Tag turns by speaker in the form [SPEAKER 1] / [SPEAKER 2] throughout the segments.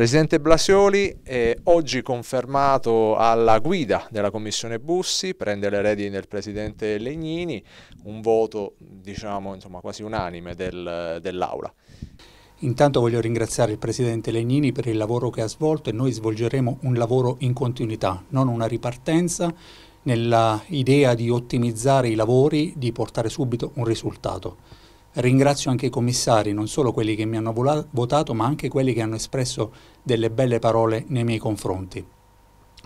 [SPEAKER 1] Presidente Blasioli, eh, oggi confermato alla guida della Commissione Bussi, prende le redini del Presidente Legnini, un voto diciamo insomma, quasi unanime del, dell'Aula. Intanto voglio ringraziare il Presidente Legnini per il lavoro che ha svolto e noi svolgeremo un lavoro in continuità, non una ripartenza, nell'idea di ottimizzare i lavori, di portare subito un risultato. Ringrazio anche i commissari, non solo quelli che mi hanno votato, ma anche quelli che hanno espresso delle belle parole nei miei confronti.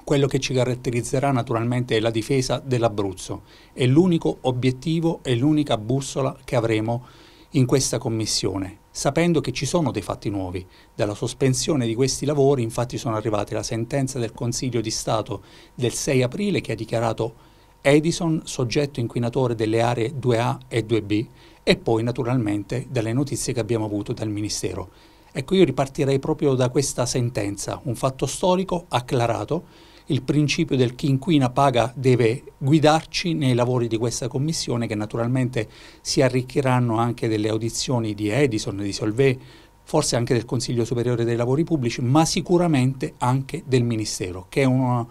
[SPEAKER 1] Quello che ci caratterizzerà naturalmente è la difesa dell'Abruzzo. È l'unico obiettivo e l'unica bussola che avremo in questa commissione, sapendo che ci sono dei fatti nuovi. Dalla sospensione di questi lavori infatti sono arrivate la sentenza del Consiglio di Stato del 6 aprile che ha dichiarato Edison soggetto inquinatore delle aree 2A e 2B, e poi naturalmente dalle notizie che abbiamo avuto dal Ministero. Ecco, io ripartirei proprio da questa sentenza, un fatto storico acclarato, il principio del chi inquina paga deve guidarci nei lavori di questa commissione che naturalmente si arricchiranno anche delle audizioni di Edison, di Solvay, forse anche del Consiglio Superiore dei Lavori Pubblici, ma sicuramente anche del Ministero, che è una,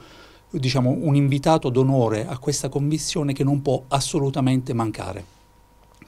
[SPEAKER 1] diciamo, un invitato d'onore a questa commissione che non può assolutamente mancare.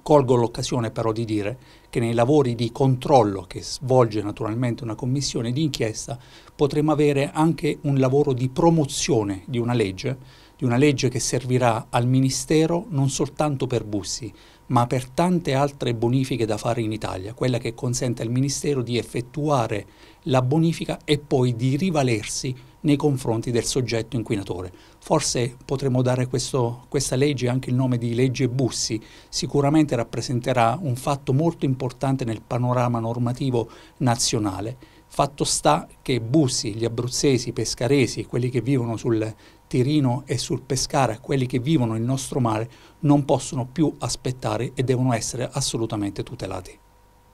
[SPEAKER 1] Colgo l'occasione però di dire che nei lavori di controllo che svolge naturalmente una commissione di inchiesta potremo avere anche un lavoro di promozione di una legge, di una legge che servirà al Ministero non soltanto per Bussi, ma per tante altre bonifiche da fare in Italia, quella che consente al Ministero di effettuare la bonifica e poi di rivalersi nei confronti del soggetto inquinatore. Forse potremmo dare questo, questa legge anche il nome di legge Bussi, sicuramente rappresenterà un fatto molto importante nel panorama normativo nazionale. Fatto sta che Bussi, gli abruzzesi, i pescaresi, quelli che vivono sul Tirino e sul Pescara, quelli che vivono il nostro mare, non possono più aspettare e devono essere assolutamente tutelati.